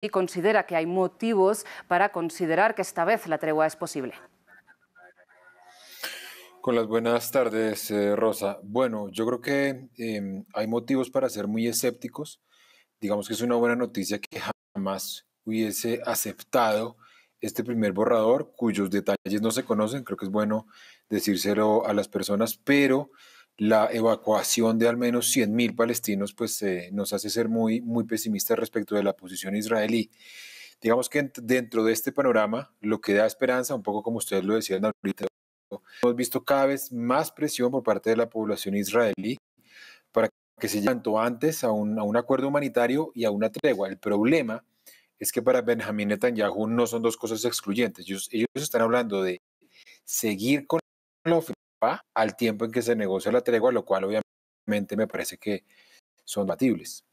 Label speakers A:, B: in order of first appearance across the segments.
A: y considera que hay motivos para considerar que esta vez la tregua es posible.
B: Con las buenas tardes, eh, Rosa. Bueno, yo creo que em, hay motivos para ser muy escépticos. Digamos que es una buena noticia que jamás hubiese aceptado este primer borrador, cuyos detalles no se conocen. Creo que es bueno decírselo a las personas, pero la evacuación de al menos 100.000 palestinos pues, eh, nos hace ser muy, muy pesimistas respecto de la posición israelí. Digamos que dentro de este panorama, lo que da esperanza, un poco como ustedes lo decían ahorita, hemos visto cada vez más presión por parte de la población israelí para que se llegue antes a un, a un acuerdo humanitario y a una tregua. El problema es que para Benjamín Netanyahu no son dos cosas excluyentes. Ellos, están hablando de seguir con la al tiempo en que se negocia la tregua, lo cual obviamente me parece que son batibles.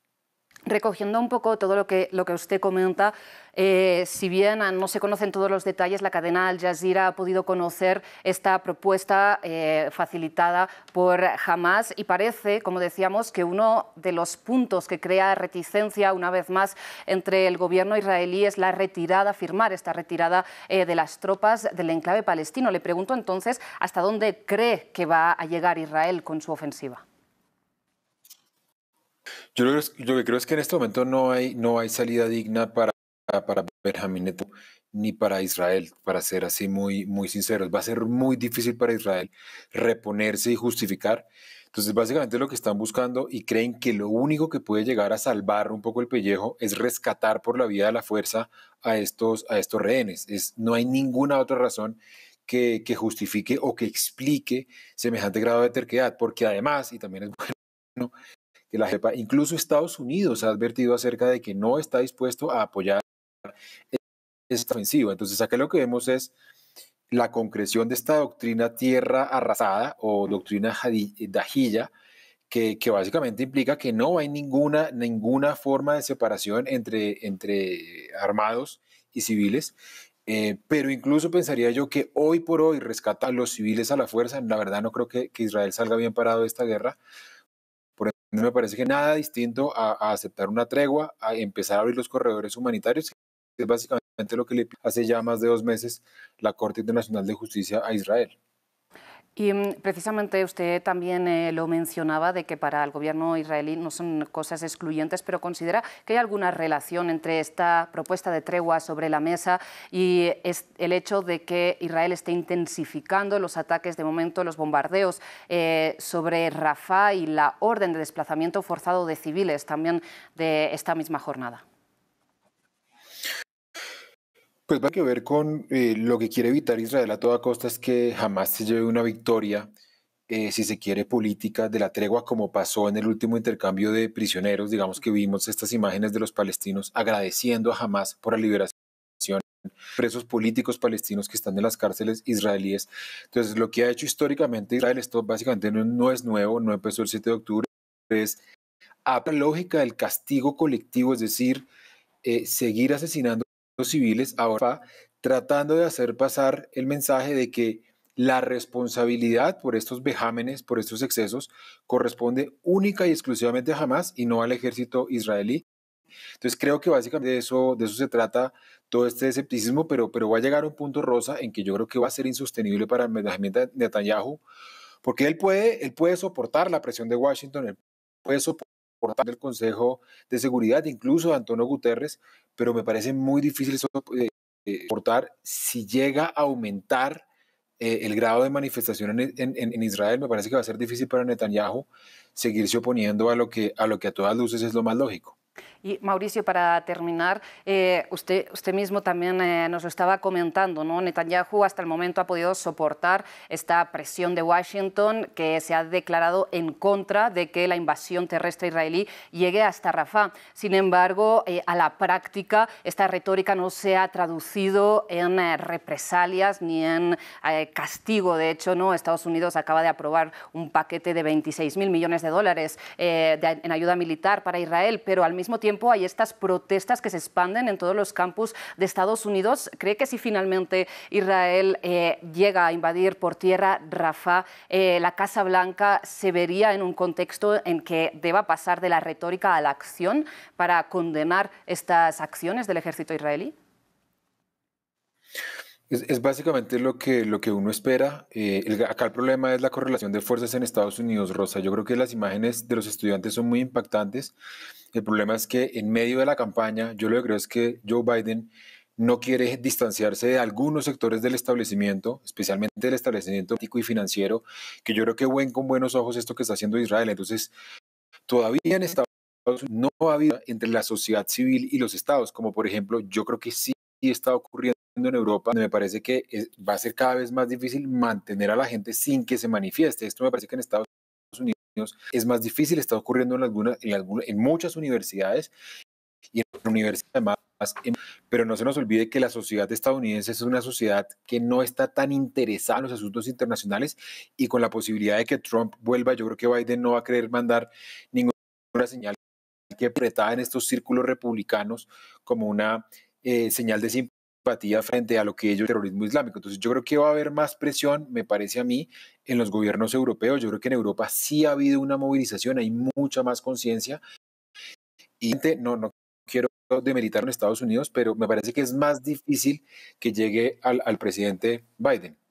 A: Recogiendo un poco todo lo que, lo que usted comenta, eh, si bien ah, no se conocen todos los detalles, la cadena Al Jazeera ha podido conocer esta propuesta eh, facilitada por Hamas y parece, como decíamos, que uno de los puntos que crea reticencia una vez más entre el gobierno israelí es la retirada, firmar esta retirada eh, de las tropas del enclave palestino. Le pregunto entonces, ¿hasta dónde cree que va a llegar Israel con su ofensiva?
B: Yo lo, que creo es que en este momento no hay, no hay salida digna para, para Benjamín Neto ni para Israel, para ser así muy, muy sinceros. Va a ser muy difícil para Israel reponerse y justificar. Entonces, básicamente lo que están buscando y creen que lo único que puede llegar a salvar un poco el pellejo es rescatar por la vía de la fuerza a estos, a estos rehenes. Es, no hay ninguna otra razón que, que justifique o que explique semejante grado de terquedad, porque además, y también es bueno que la JEPA, incluso Estados Unidos ha advertido acerca de que no está dispuesto a apoyar esta ofensiva. Entonces, aquí lo que vemos es la concreción de esta doctrina tierra arrasada o doctrina dajilla, que, que, básicamente implica que no hay ninguna, ninguna forma de separación entre, entre armados y civiles. Eh, pero incluso pensaría yo que hoy por hoy rescata a los civiles a la fuerza, la verdad no creo que, que Israel salga bien parado de esta guerra, por no me parece que nada distinto a, aceptar una tregua, a empezar a abrir los corredores humanitarios, que es básicamente lo que le hace ya más de dos meses la Corte Internacional de Justicia a Israel.
A: Y mm, precisamente usted también eh, lo mencionaba de que para el gobierno israelí no son cosas excluyentes, pero considera que hay alguna relación entre esta propuesta de tregua sobre la mesa y el hecho de que Israel esté intensificando los ataques de momento, los bombardeos eh, sobre Rafah y la orden de desplazamiento forzado de civiles también de esta misma jornada.
B: Pues va a que ver con eh, lo que quiere evitar Israel a toda costa es que jamás se lleve una victoria, eh, si se quiere, política de la tregua, como pasó en el último intercambio de prisioneros. Digamos que vimos estas imágenes de los palestinos agradeciendo a jamás por la liberación de presos políticos palestinos que están en las cárceles israelíes. Entonces, lo que ha hecho históricamente Israel, esto básicamente no, es nuevo, no empezó el 7 de octubre, es a la lógica del castigo colectivo, es decir, eh, seguir asesinando los civiles ahora tratando de hacer pasar el mensaje de que la responsabilidad por estos vejámenes, por estos excesos, corresponde única y exclusivamente a Hamas y no al ejército israelí. Entonces creo que básicamente de eso, de eso se trata todo este escepticismo, pero, pero va a llegar a un punto rosa en que yo creo que va a ser insostenible para el de Netanyahu, porque él puede, él puede soportar la presión de Washington, él puede soportar del Consejo de Seguridad, incluso de Antonio Guterres, pero me parece muy difícil soportar eh, eh, si llega a aumentar eh, el grado de manifestación en, en, Israel. Me parece que va a ser difícil para Netanyahu seguirse oponiendo a lo que a, lo que a todas luces es lo más lógico.
A: Y Mauricio, para terminar, eh, usted, usted mismo también eh, nos lo estaba comentando, ¿no? Netanyahu hasta el momento ha podido soportar esta presión de Washington que se ha declarado en contra de que la invasión terrestre israelí llegue hasta Rafah. Sin embargo, eh, a la práctica, esta retórica no se ha traducido en represalias ni en castigo. De hecho, ¿no? Estados Unidos acaba de aprobar un paquete de 26 mil millones de dólares en ayuda militar para Israel, pero al mismo mismo tiempo hay estas protestas que se expanden en todos los campus de Estados Unidos. ¿Cree que si finalmente Israel eh, llega a invadir por tierra Rafah, eh, la Casa Blanca se vería en un contexto en que deba pasar de la retórica a la acción para condenar estas acciones del ejército israelí?
B: Es, básicamente lo que, lo que uno espera. Eh, acá el problema es la correlación de fuerzas en Estados Unidos, Rosa. Yo creo que las imágenes de los estudiantes son muy impactantes el problema es que en medio de la campaña, yo lo que creo es que Joe Biden no quiere distanciarse de algunos sectores del establecimiento, especialmente del establecimiento político y financiero, que yo creo que ven con buenos ojos esto que está haciendo Israel. Entonces, todavía en Estados Unidos no ha habido entre la sociedad civil y los estados, como por ejemplo, yo creo que sí está ocurriendo en Europa, donde me parece que va a ser cada vez más difícil mantener a la gente sin que se manifieste. Esto me parece que en Estados Unidos es más difícil, está ocurriendo en, alguna, en, en muchas universidades y en universidades más pero no se nos olvide que la sociedad estadounidense es una sociedad que no está tan interesada en los asuntos internacionales y con la posibilidad de que Trump vuelva, yo creo que Biden no va a querer mandar ninguna señal que apretada en estos círculos republicanos como una eh, señal de simpatía frente a lo que es el terrorismo islámico. Entonces yo creo que va a haber más presión, me parece a mí, en los gobiernos europeos. Yo creo que en Europa sí ha habido una movilización, hay mucha más conciencia. Y no, no quiero demeritar en Estados Unidos, pero me parece que es más difícil que llegue al presidente Biden.